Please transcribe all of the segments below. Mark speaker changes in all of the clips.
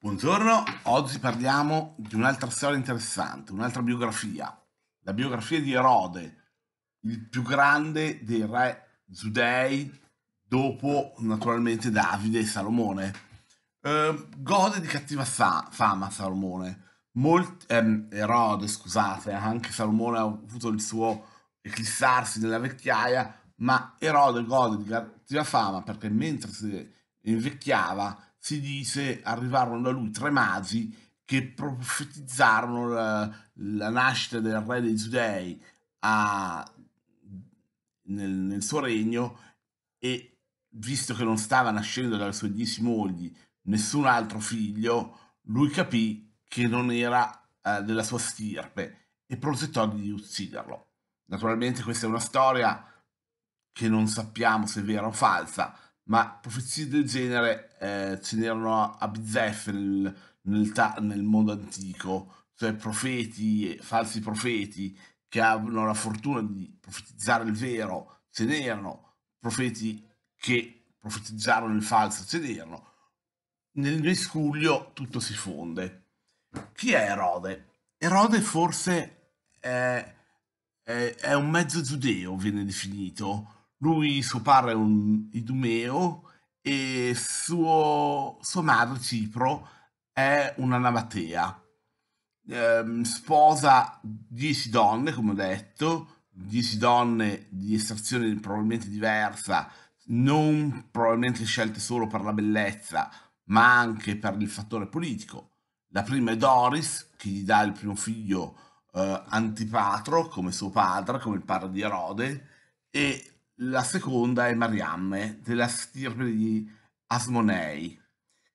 Speaker 1: Buongiorno, oggi parliamo di un'altra storia interessante, un'altra biografia, la biografia di Erode, il più grande dei re giudei dopo naturalmente Davide e Salomone. Eh, gode di cattiva fama Salomone, Molti, ehm, Erode scusate, anche Salomone ha avuto il suo eclissarsi nella vecchiaia, ma Erode gode di cattiva fama perché mentre si invecchiava si dice arrivarono da lui tre magi che profetizzarono la, la nascita del re dei Giudei a, nel, nel suo regno e visto che non stava nascendo dalle sue dieci mogli nessun altro figlio, lui capì che non era eh, della sua stirpe e progettò di ucciderlo. Naturalmente questa è una storia che non sappiamo se è vera o falsa, ma profezie del genere eh, ce n'erano a Bizef nel, nel, nel, mondo antico, cioè profeti, falsi profeti che avevano la fortuna di profetizzare il vero, ce n'erano, profeti che profetizzarono il falso, ce n'erano. Nel miscuglio tutto si fonde. Chi è Erode? Erode forse è, è, è un mezzo giudeo, viene definito, lui, suo padre è un idumeo e suo, sua madre Cipro è un'anamatea. Eh, sposa dieci donne, come ho detto, dieci donne di estrazione probabilmente diversa, non probabilmente scelte solo per la bellezza, ma anche per il fattore politico. La prima è Doris, che gli dà il primo figlio eh, Antipatro, come suo padre, come il padre di Erode, e la seconda è Mariamme, della stirpe di Asmonei.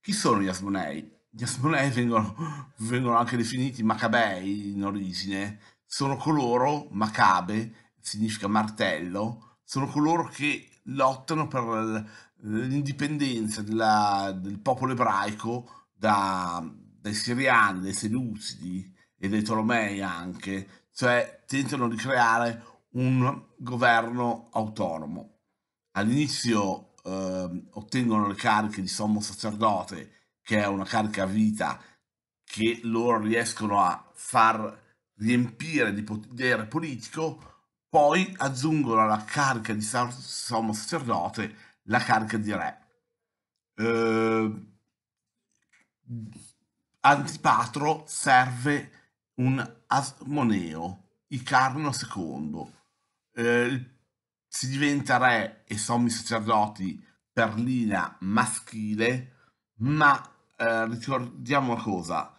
Speaker 1: Chi sono gli Asmonei? Gli Asmonei vengono, vengono anche definiti Maccabei in origine, sono coloro, Maccabe significa martello, sono coloro che lottano per l'indipendenza del popolo ebraico da, dai siriani, dai seleucidi e dai tolomei anche, cioè tentano di creare un governo autonomo. All'inizio eh, ottengono le cariche di sommo sacerdote, che è una carica a vita che loro riescono a far riempire di potere politico, poi aggiungono alla carica di sommo sacerdote la carica di re. Eh, Antipatro serve un Asmoneo, Icarno II, eh, si diventa re e sommi sacerdoti per linea maschile, ma eh, ricordiamo una cosa,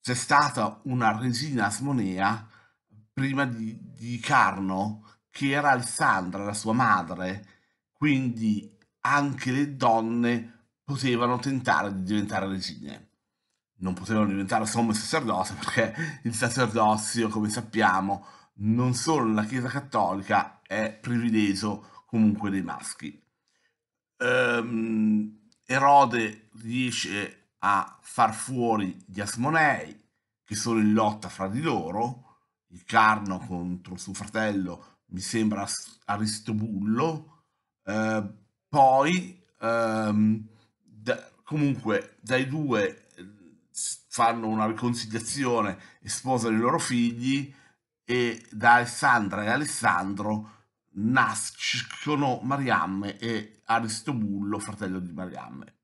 Speaker 1: c'è stata una regina asmonea prima di, di Carno che era Alessandra, la sua madre, quindi anche le donne potevano tentare di diventare regine. Non potevano diventare somme sacerdote perché il sacerdozio, come sappiamo, non solo la Chiesa Cattolica è privilegio comunque dei maschi. Ehm, Erode riesce a far fuori gli Asmonei, che sono in lotta fra di loro, il Carno contro suo fratello, mi sembra Aristobullo, ehm, poi ehm, da, comunque dai due eh, fanno una riconciliazione e sposano i loro figli, e da Alessandra e Alessandro nascono Mariamme e Aristobullo, fratello di Mariamme.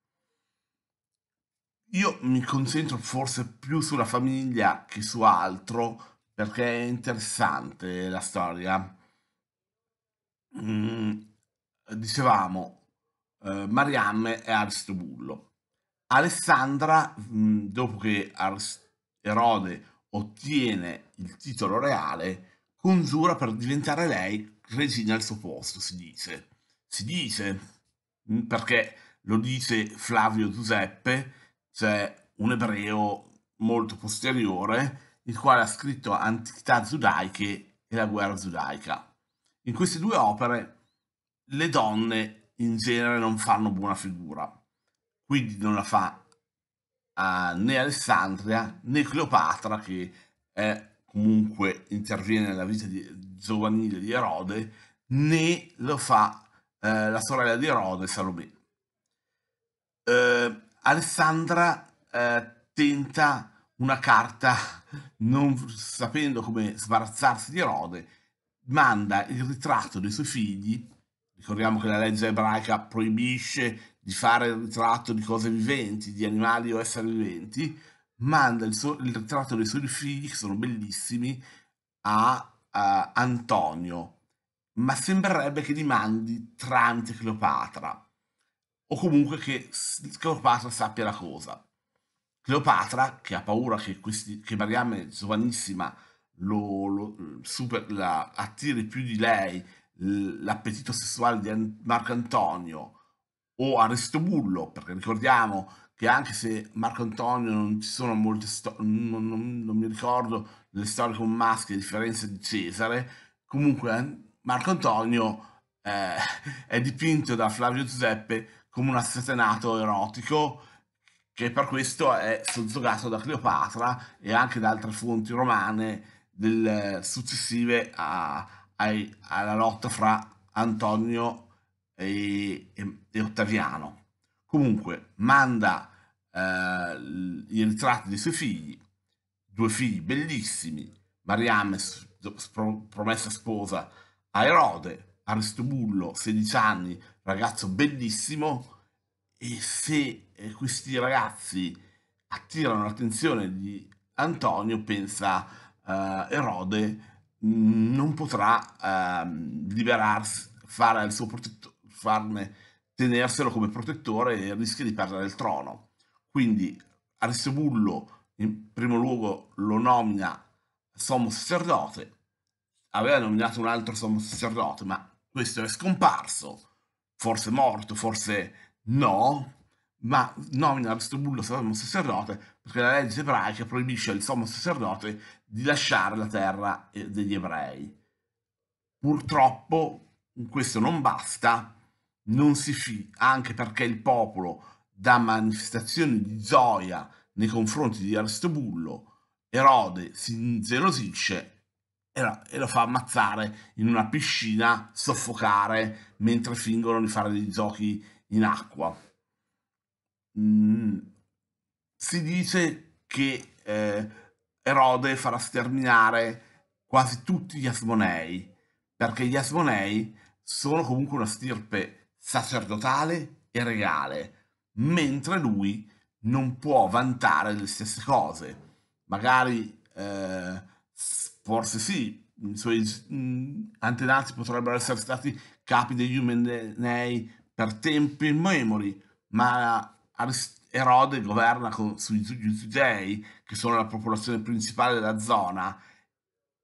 Speaker 1: Io mi concentro forse più sulla famiglia che su altro perché è interessante la storia. Mm, dicevamo, eh, Mariamme e Aristobullo. Alessandra, mh, mm, dopo che Arist- Erode ottiene il titolo reale, congiura per diventare lei regina al suo posto, si dice. Si dice, mm, perché lo dice Flavio Giuseppe, c'è cioè un ebreo molto posteriore, il quale ha scritto Antichità giudaiche e la guerra giudaica. In queste due opere le donne in genere non fanno buona figura, quindi non la fa a, eh, né Alessandria né Cleopatra che è, comunque interviene nella vita di, giovanile di Erode, né lo fa eh, la sorella di Erode, Salome. Eh, Alessandra eh, tenta una carta, non sapendo come sbarazzarsi di Erode, manda il ritratto dei suoi figli, ricordiamo che la legge ebraica proibisce di fare il ritratto di cose viventi, di animali o esseri viventi, manda il, suo, il ritratto dei suoi figli, che sono bellissimi, a, a Antonio, ma sembrerebbe che li mandi tramite Cleopatra, o comunque che Cleopatra sappia la cosa. Cleopatra, che ha paura che, questi, che Marianne giovanissima lo, lo super, la, attiri più di lei l'appetito sessuale di Marco Antonio o Aristo perché ricordiamo che anche se Marco Antonio non ci sono molte storie, non, non, non, mi ricordo delle storie con maschi a differenza di Cesare, comunque Marco Antonio eh, è dipinto da Flavio Giuseppe come un assassinato erotico che per questo è sozzogato da Cleopatra e anche da altre fonti romane del, eh, successive a, ai, alla lotta fra Antonio e, e, e Ottaviano. Comunque manda eh, i ritratti dei suoi figli, due figli bellissimi, Mariam, promessa sposa a Erode, Aristobullo, 16 anni, ragazzo bellissimo, e se eh, questi ragazzi attirano l'attenzione di Antonio, pensa eh, Erode, mm, non potrà eh, liberarsi, fare il suo protettore farne tenerselo come protettore e rischia di perdere il trono. Quindi Aristobullo in primo luogo lo nomina sommo sacerdote, aveva nominato un altro sommo sacerdote, ma questo è scomparso, forse morto, forse no, ma nomina Aristobullo sommo sacerdote perché la legge ebraica proibisce al sommo sacerdote di lasciare la terra eh, degli ebrei. Purtroppo questo non basta non si fì, anche perché il popolo, dà manifestazioni di gioia nei confronti di Aristobullo, Erode si ingelosisce e lo fa ammazzare in una piscina, soffocare, mentre fingono di fare dei giochi in acqua. Mm. Si dice che eh, Erode farà sterminare quasi tutti gli Asmonei, perché gli Asmonei sono comunque una stirpe sacerdotale e regale, mentre lui non può vantare le stesse cose. Magari, eh, forse sì, i suoi mm, antenati potrebbero essere stati capi degli Umenei per tempi immemori, ma Erode governa con, sui Giudei, che sono la popolazione principale della zona,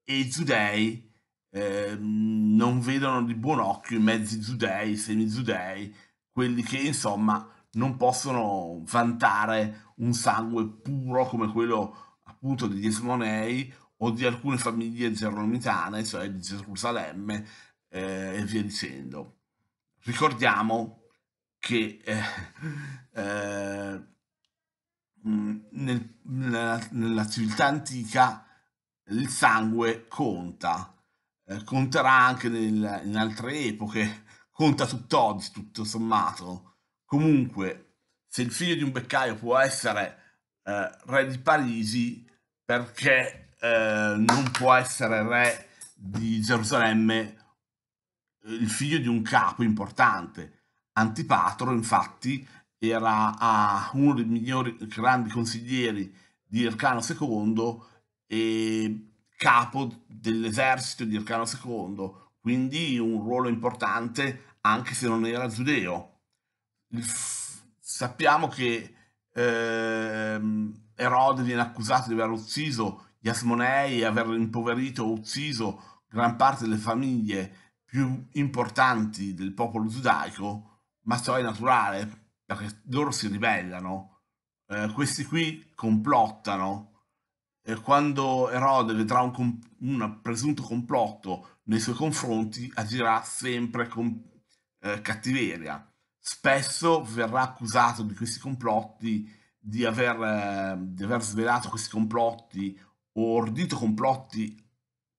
Speaker 1: e i Giudei eh, non vedono di buon occhio i mezzi giudei, i semi-giudei, quelli che insomma non possono vantare un sangue puro come quello appunto degli Esmonei o di alcune famiglie gernomitane, cioè di Gerusalemme eh, e via dicendo. Ricordiamo che eh, eh mm, nel, nella, nella civiltà antica il sangue conta eh, conterà anche nel, in altre epoche, conta tutt'oggi, tutto sommato. Comunque, se il figlio di un beccaio può essere eh, re di Parigi, perché eh, non può essere re di Gerusalemme il figlio di un capo importante? Antipatro, infatti, era ah, uno dei migliori grandi consiglieri di Ercano II e capo dell'esercito di Arcano II, quindi un ruolo importante anche se non era giudeo. sappiamo che ehm, Erode viene accusato di aver ucciso gli Asmonei e aver impoverito o ucciso gran parte delle famiglie più importanti del popolo giudaico, ma ciò è naturale perché loro si ribellano. Eh, questi qui complottano eh, quando Erode vedrà un, un, presunto complotto nei suoi confronti, agirà sempre con eh, cattiveria. Spesso verrà accusato di questi complotti, di aver, eh, di aver svelato questi complotti o ordito complotti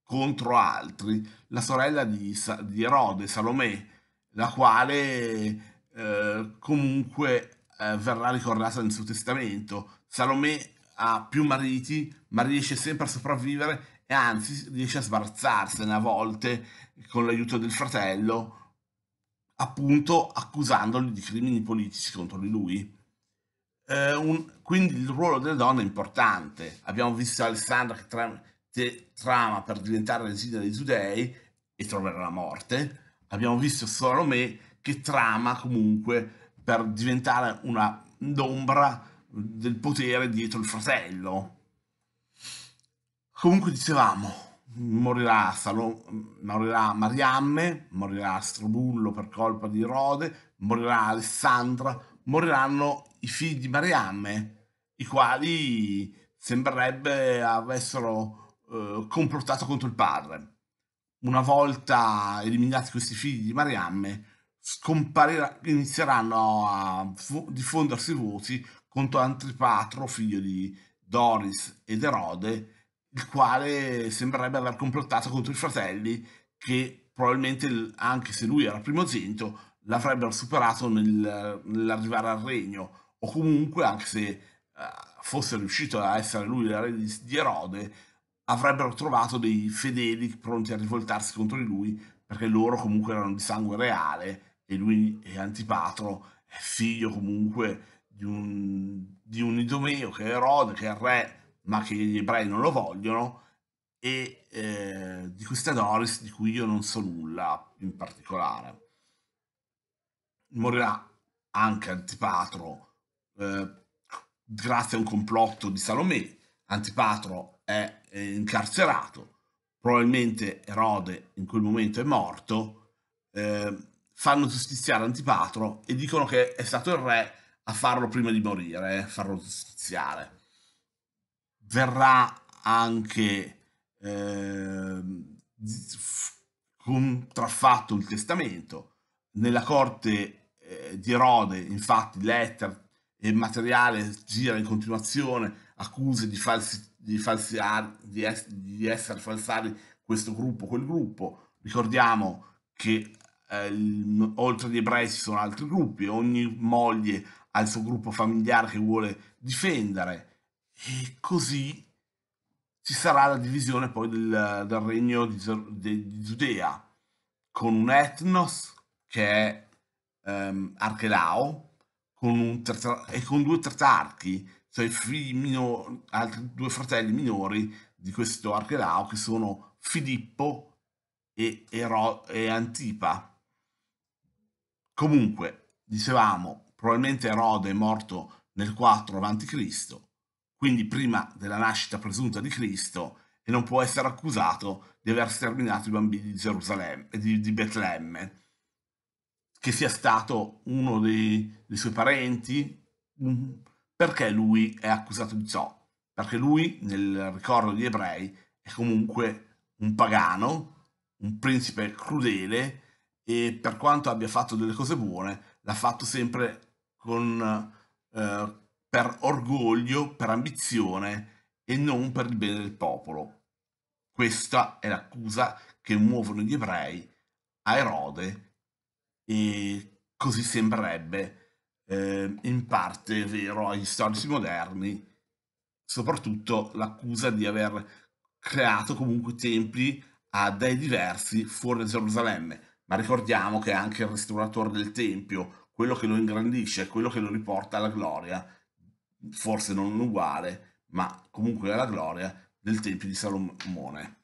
Speaker 1: contro altri, la sorella di, di Erode, Salomè, la quale eh, comunque eh, verrà ricordata nel suo testamento. Salomè ha più mariti, ma riesce sempre a sopravvivere e anzi riesce a sbarazzarsene a volte con l'aiuto del fratello, appunto accusandoli di crimini politici contro di lui. Eh, un, quindi il ruolo delle donne è importante. Abbiamo visto Alessandra che, tra, che trama per diventare regina dei giudei e troverà la morte. Abbiamo visto Salome che trama comunque per diventare una d'ombra del potere dietro il fratello. Comunque dicevamo, morirà, Salo, morirà Mariamme, morirà Strobullo per colpa di Rode, morirà Alessandra, moriranno i figli di Mariamme, i quali sembrerebbe avessero eh, complottato contro il padre. Una volta eliminati questi figli di Mariamme, inizieranno a diffondersi voci contro Antipatro, figlio di Doris ed Erode, il quale sembrerebbe aver complottato contro i fratelli che probabilmente, anche se lui era primogenito, l'avrebbero superato nel, nell'arrivare al regno, o comunque, anche se eh, fosse riuscito a essere lui il re di, di Erode, avrebbero trovato dei fedeli pronti a rivoltarsi contro di lui, perché loro comunque erano di sangue reale e lui è Antipatro, figlio comunque di un, di un Idumeo che è Erode, che è re, ma che gli ebrei non lo vogliono, e eh, di questa Doris di cui io non so nulla in particolare. Morirà anche Antipatro eh, grazie a un complotto di Salomè. Antipatro è, è incarcerato, probabilmente Erode in quel momento è morto. Eh, fanno giustiziare Antipatro e dicono che è stato il re a farlo prima di morire, eh, farlo giustiziare. Verrà anche eh, contraffatto il testamento. Nella corte eh, di Erode, infatti, lettera e materiale gira in continuazione, accuse di, falsi, di, falsiar, di, es, di essere falsari questo gruppo, quel gruppo. Ricordiamo che eh, oltre agli ebrei ci sono altri gruppi, ogni moglie al suo gruppo familiare che vuole difendere e così ci sarà la divisione poi del, del regno di, di, Giudea con un etnos che è ehm, Archelao con tertar- e con due tetrarchi, cioè minor- altri due fratelli minori di questo Archelao che sono Filippo e, Ero- e Antipa. Comunque, dicevamo, probabilmente Erode è morto nel 4 a.C., quindi prima della nascita presunta di Cristo, e non può essere accusato di aver sterminato i bambini di Gerusalemme, eh, di, di Betlemme, che sia stato uno dei, dei suoi parenti. Mm, perché lui è accusato di ciò? Perché lui, nel ricordo degli ebrei, è comunque un pagano, un principe crudele, e per quanto abbia fatto delle cose buone, l'ha fatto sempre con, eh, per orgoglio, per ambizione e non per il bene del popolo. Questa è l'accusa che muovono gli ebrei a Erode e così sembrerebbe eh, in parte vero agli storici moderni, soprattutto l'accusa di aver creato comunque templi a dei diversi fuori da Gerusalemme. Ma ricordiamo che anche il restauratore del Tempio quello che lo ingrandisce, quello che lo riporta alla gloria, forse non uguale, ma comunque alla gloria del Tempio di Salomone.